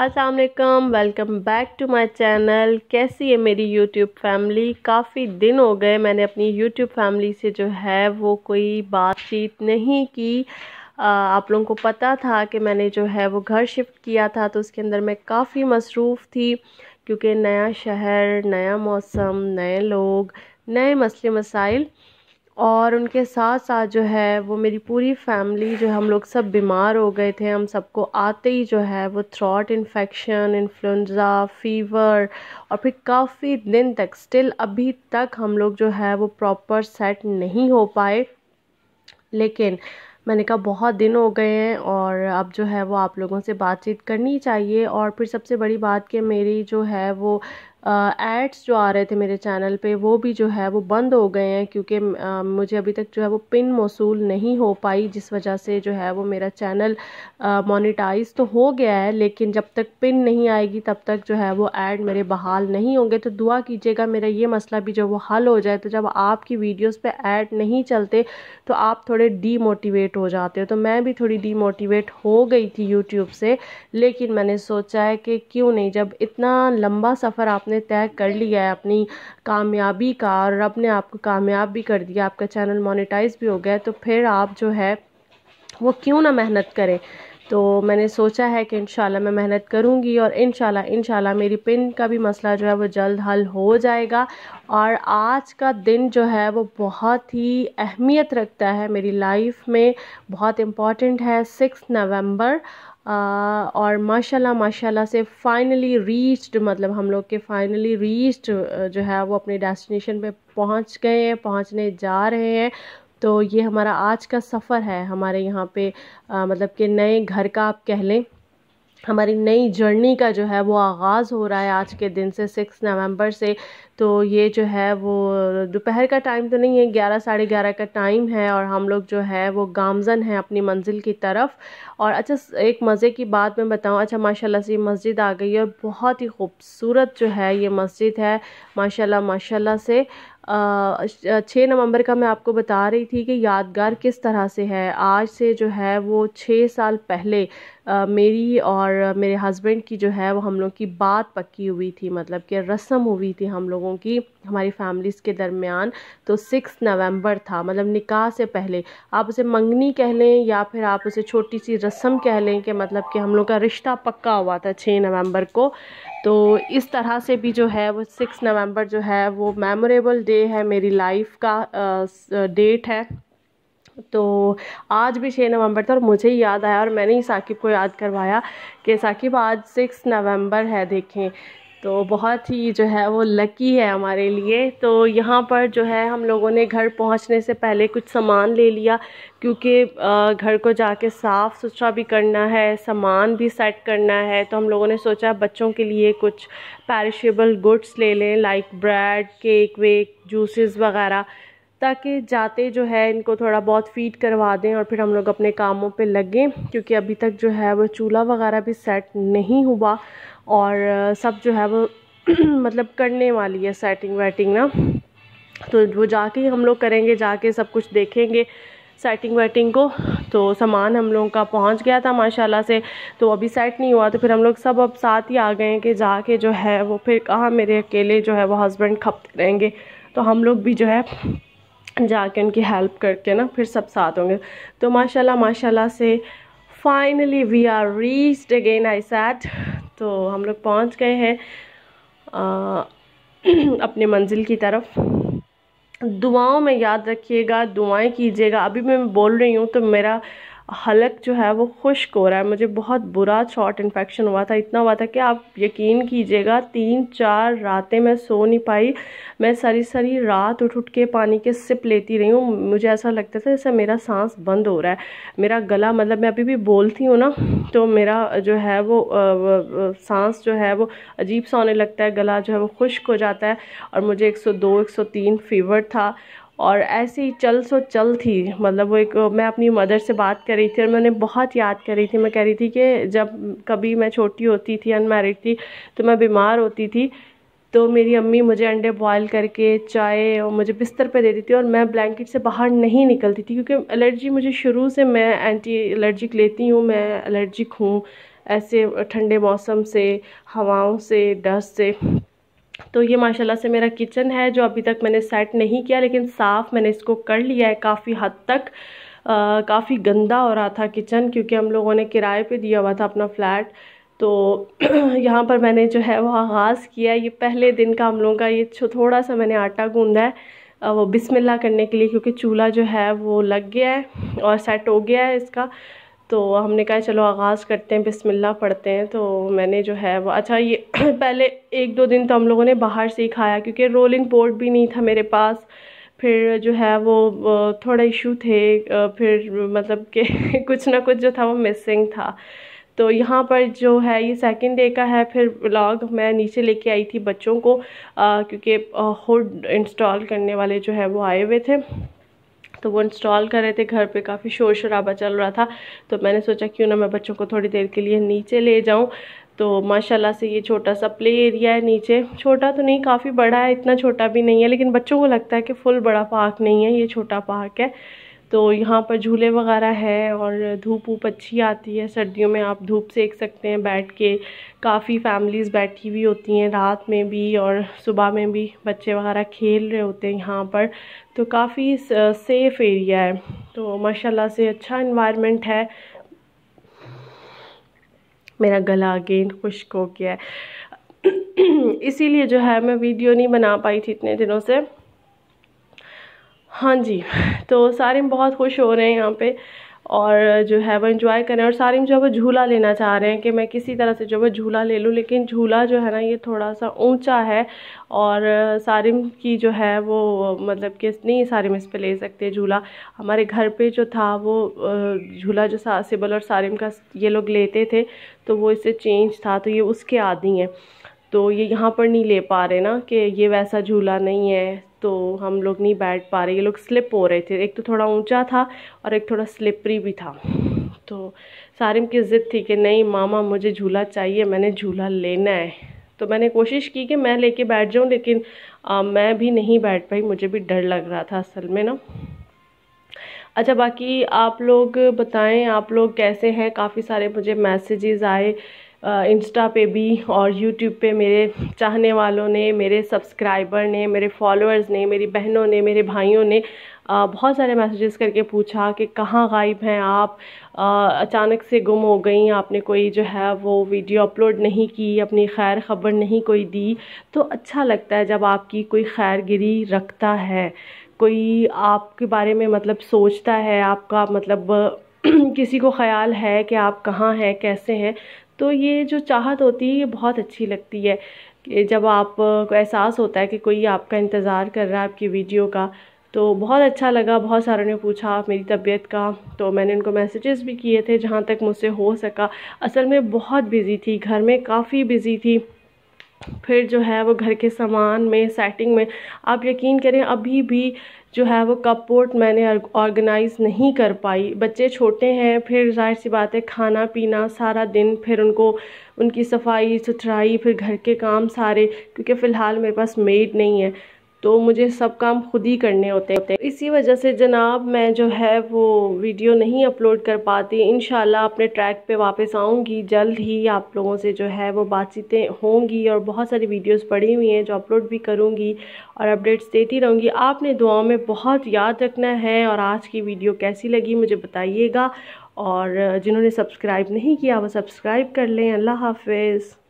असलकम welcome back to my channel कैसी है मेरी यूट्यूब फैमिली काफ़ी दिन हो गए मैंने अपनी यूट्यूब फैमिली से जो है वो कोई बातचीत नहीं की आप लोगों को पता था कि मैंने जो है वो घर शिफ्ट किया था तो उसके अंदर मैं काफ़ी मसरूफ़ थी क्योंकि नया शहर नया मौसम नए लोग नए मसले मसाइल और उनके साथ साथ जो है वो मेरी पूरी फैमिली जो हम लोग सब बीमार हो गए थे हम सबको आते ही जो है वो थ्रॉट इन्फेक्शन इन्फ्लुंजा फीवर और फिर काफ़ी दिन तक स्टिल अभी तक हम लोग जो है वो प्रॉपर सेट नहीं हो पाए लेकिन मैंने कहा बहुत दिन हो गए हैं और अब जो है वो आप लोगों से बातचीत करनी चाहिए और फिर सबसे बड़ी बात कि मेरी जो है वो एड्स जो आ रहे थे मेरे चैनल पे वो भी जो है वो बंद हो गए हैं क्योंकि मुझे अभी तक जो है वो पिन मौसू नहीं हो पाई जिस वजह से जो है वो मेरा चैनल मोनिटाइज तो हो गया है लेकिन जब तक पिन नहीं आएगी तब तक जो है वो ऐड मेरे बहाल नहीं होंगे तो दुआ कीजिएगा मेरा ये मसला भी जो वो हल हो जाए तो जब आपकी वीडियोज़ पर ऐड नहीं चलते तो आप थोड़े डीमोटिवेट हो जाते हो तो मैं भी थोड़ी डीमोटिवेट हो गई थी यूट्यूब से लेकिन मैंने सोचा है कि क्यों नहीं जब इतना लंबा सफ़र आपने आपने तय कर लिया है अपनी कामयाबी का और रब ने आपको कामयाब भी कर दिया आपका चैनल मोनेटाइज भी हो गया तो फिर आप जो है वो क्यों ना मेहनत करें तो मैंने सोचा है कि इन मैं मेहनत करूंगी और इन शाला मेरी पिन का भी मसला जो है वो जल्द हल हो जाएगा और आज का दिन जो है वो बहुत ही अहमियत रखता है मेरी लाइफ में बहुत इम्पॉर्टेंट है सिक्स नवंबर और माशाल्लाह माशाल्लाह से फ़ाइनली रीच्ड मतलब हम लोग के फ़ाइनली रीच्ड जो है वो अपने डेस्टिनेशन पे पहुंच गए हैं पहुंचने जा रहे हैं तो ये हमारा आज का सफ़र है हमारे यहाँ पे आ, मतलब कि नए घर का आप कह लें हमारी नई जर्नी का जो है वो आगाज़ हो रहा है आज के दिन से सिक्स नवंबर से तो ये जो है वो दोपहर का टाइम तो नहीं है ग्यारह साढ़े ग्यारह का टाइम है और हम लोग जो है वो गामजन हैं अपनी मंजिल की तरफ और अच्छा एक मज़े की बात मैं बताऊँ अच्छा माशाल्लाह से ये मस्जिद आ गई है और बहुत ही खूबसूरत जो है ये मस्जिद है माशाल्लाह माशाल्लाह से छः नवंबर का मैं आपको बता रही थी कि यादगार किस तरह से है आज से जो है वो छः साल पहले आ, मेरी और मेरे हस्बैंड की जो है वो हम लोग की बात पक्की हुई थी मतलब कि रस्म हुई थी हम लोग लोगों की हमारी फैमिलीज़ के दरमियान तो सिक्स नवंबर था मतलब निकाह से पहले आप उसे मंगनी कह लें या फिर आप उसे छोटी सी रस्म कह लें कि मतलब कि हम लोग का रिश्ता पक्का हुआ था छः नवंबर को तो इस तरह से भी जो है वो सिक्स नवंबर जो है वो मेमोरेबल डे है मेरी लाइफ का डेट है तो आज भी छः नवंबर था और मुझे ही याद आया और मैंने ही साकिब को याद करवाया कि साकिब आज सिक्स नवंबर है देखें तो बहुत ही जो है वो लकी है हमारे लिए तो यहाँ पर जो है हम लोगों ने घर पहुँचने से पहले कुछ सामान ले लिया क्योंकि घर को जाके साफ़ सुथरा भी करना है सामान भी सेट करना है तो हम लोगों ने सोचा बच्चों के लिए कुछ पैरिशेबल गुड्स ले लें लाइक ब्रेड केक वेक जूसेस वगैरह ताकि जाते जो है इनको थोड़ा बहुत फीड करवा दें और फिर हम लोग अपने कामों पे लगें क्योंकि अभी तक जो है वो चूल्हा वगैरह भी सेट नहीं हुआ और सब जो है वो मतलब करने वाली है सेटिंग वेटिंग ना तो वो जाके हम लोग करेंगे जाके सब कुछ देखेंगे सेटिंग वेटिंग को तो सामान हम लोगों का पहुंच गया था माशाल्लाह से तो अभी सेट नहीं हुआ तो फिर हम लोग सब अब साथ ही आ गए हैं कि जाके जो है वो फिर कहाँ मेरे अकेले जो है वो हस्बैंड खपते रहेंगे तो हम लोग भी जो है जाके उनकी हेल्प करके ना फिर सब साथ होंगे तो माशाल्लाह माशाल्लाह से finally we are reached again I sat तो हम लोग पहुंच गए हैं अपने मंजिल की तरफ दुआओं में याद रखिएगा दुआएं कीजिएगा अभी मैं बोल रही हूँ तो मेरा हलक जो है वो खुश्क हो रहा है मुझे बहुत बुरा शॉर्ट इन्फेक्शन हुआ था इतना हुआ था कि आप यकीन कीजिएगा तीन चार रातें मैं सो नहीं पाई मैं सारी सारी रात उठ उठ के पानी के सिप लेती रही हूँ मुझे ऐसा लगता था जैसे मेरा सांस बंद हो रहा है मेरा गला मतलब मैं अभी भी बोलती हूँ ना तो मेरा जो है वो सांस जो है वो अजीब सा होने लगता है गला जो है वो खुश्क हो जाता है और मुझे एक सौ फीवर था और ऐसी चल सो चल थी मतलब वो एक मैं अपनी मदर से बात कर रही थी और मैंने बहुत याद कर रही थी मैं कह रही थी कि जब कभी मैं छोटी होती थी अनमेरिड थी तो मैं बीमार होती थी तो मेरी अम्मी मुझे अंडे बॉयल करके चाय और मुझे बिस्तर पे देती थी और मैं ब्लैंकेट से बाहर नहीं निकलती थी क्योंकि एलर्जी मुझे शुरू से मैं एंटी एलर्जिक लेती हूँ मैं एलर्जिक हूँ ऐसे ठंडे मौसम से हवाओं से डस्ट से तो ये माशाल्लाह से मेरा किचन है जो अभी तक मैंने सेट नहीं किया लेकिन साफ़ मैंने इसको कर लिया है काफ़ी हद तक काफ़ी गंदा हो रहा था किचन क्योंकि हम लोगों ने किराए पे दिया हुआ था अपना फ्लैट तो यहाँ पर मैंने जो है वह आगाज़ किया ये पहले दिन का हम लोगों का ये थोड़ा सा मैंने आटा गूँधा है वो बिसमिल्ला करने के लिए क्योंकि चूल्हा जो है वो लग गया है और सेट हो गया है इसका तो हमने कहा चलो आगाज़ करते हैं बिस्मिल्लाह पढ़ते हैं तो मैंने जो है वो अच्छा ये पहले एक दो दिन तो हम लोगों ने बाहर से ही खाया क्योंकि रोलिंग बोर्ड भी नहीं था मेरे पास फिर जो है वो थोड़ा इशू थे फिर मतलब कि कुछ ना कुछ जो था वो मिसिंग था तो यहाँ पर जो है ये सेकंड डे का है फिर व्लॉग मैं नीचे लेके आई थी बच्चों को क्योंकि हुड इंस्टॉल करने वाले जो है वो आए हुए थे तो वो इंस्टॉल कर रहे थे घर पे काफ़ी शोर शराबा चल रहा था तो मैंने सोचा क्यों ना मैं बच्चों को थोड़ी देर के लिए नीचे ले जाऊँ तो माशाल्लाह से ये छोटा सा प्ले एरिया है नीचे छोटा तो नहीं काफ़ी बड़ा है इतना छोटा भी नहीं है लेकिन बच्चों को लगता है कि फुल बड़ा पार्क नहीं है ये छोटा पार्क है तो यहाँ पर झूले वगैरह है और धूप वूप अच्छी आती है सर्दियों में आप धूप सेक सकते हैं बैठ के काफ़ी फैमिलीज़ बैठी हुई होती हैं रात में भी और सुबह में भी बच्चे वगैरह खेल रहे होते हैं यहाँ पर तो काफ़ी सेफ़ एरिया है तो माशाल्लाह से अच्छा इन्वायरमेंट है मेरा गला अगेन खुश्क हो गया है इसीलिए जो है मैं वीडियो नहीं बना पाई थी इतने दिनों से हाँ जी तो सारिम बहुत खुश हो रहे हैं यहाँ पे और जो है वो इन्जॉय हैं और सारिम जो है वो झूला लेना चाह रहे हैं कि मैं किसी तरह से जो है झूला ले लूँ लेकिन झूला जो है ना ये थोड़ा सा ऊंचा है और सारिम की जो है वो मतलब कि नहीं सारिम इस पर ले सकते झूला हमारे घर पे जो था वो झूला जो सिबल और सारिम का ये लोग लेते थे तो वो इससे चेंज था तो ये उसके आदि हैं तो ये यहाँ पर नहीं ले पा रहे ना कि ये वैसा झूला नहीं है तो हम लोग नहीं बैठ पा रहे ये लोग स्लिप हो रहे थे एक तो थोड़ा ऊंचा था और एक थोड़ा स्लिपरी भी था तो सारिम की ज़िद थी कि नहीं मामा मुझे झूला चाहिए मैंने झूला लेना है तो मैंने कोशिश की कि मैं लेके बैठ जाऊँ लेकिन आ, मैं भी नहीं बैठ पाई मुझे भी डर लग रहा था असल में ना अच्छा बाकी आप लोग बताएं आप लोग कैसे हैं काफ़ी सारे मुझे मैसेजेस आए इंस्टा पे भी और यूट्यूब पे मेरे चाहने वालों ने मेरे सब्सक्राइबर ने मेरे फॉलोअर्स ने मेरी बहनों ने मेरे भाइयों ने बहुत सारे मैसेजेस करके पूछा कि कहाँ गायब हैं आप अचानक से गुम हो गई आपने कोई जो है वो वीडियो अपलोड नहीं की अपनी खैर खबर नहीं कोई दी तो अच्छा लगता है जब आपकी कोई खैरगिरी रखता है कोई आपके बारे में मतलब सोचता है आपका मतलब किसी को ख़याल है कि आप कहाँ हैं कैसे हैं तो ये जो चाहत होती है ये बहुत अच्छी लगती है कि जब आप को एहसास होता है कि कोई आपका इंतज़ार कर रहा है आपकी वीडियो का तो बहुत अच्छा लगा बहुत सारों ने पूछा मेरी तबीयत का तो मैंने उनको मैसेजेस भी किए थे जहाँ तक मुझसे हो सका असल में बहुत बिज़ी थी घर में काफ़ी बिज़ी थी फिर जो है वो घर के सामान में सेटिंग में आप यकीन करें अभी भी जो है वो कपोर्ट मैंने ऑर्गेनाइज़ नहीं कर पाई बच्चे छोटे हैं फिर जाहिर सी बात है खाना पीना सारा दिन फिर उनको उनकी सफाई सुथराई फिर घर के काम सारे क्योंकि फ़िलहाल मेरे पास मेड नहीं है तो मुझे सब काम खुद ही करने होते हैं इसी वजह से जनाब मैं जो है वो वीडियो नहीं अपलोड कर पाती इन अपने ट्रैक पे वापस आऊँगी जल्द ही आप लोगों से जो है वो बातचीतें होंगी और बहुत सारी वीडियोस पड़ी हुई हैं जो अपलोड भी करूँगी और अपडेट्स देती रहूँगी आपने दुआओं में बहुत याद रखना है और आज की वीडियो कैसी लगी मुझे बताइएगा और जिन्होंने सब्सक्राइब नहीं किया वो सब्सक्राइब कर लें अल्लाह हाफिज़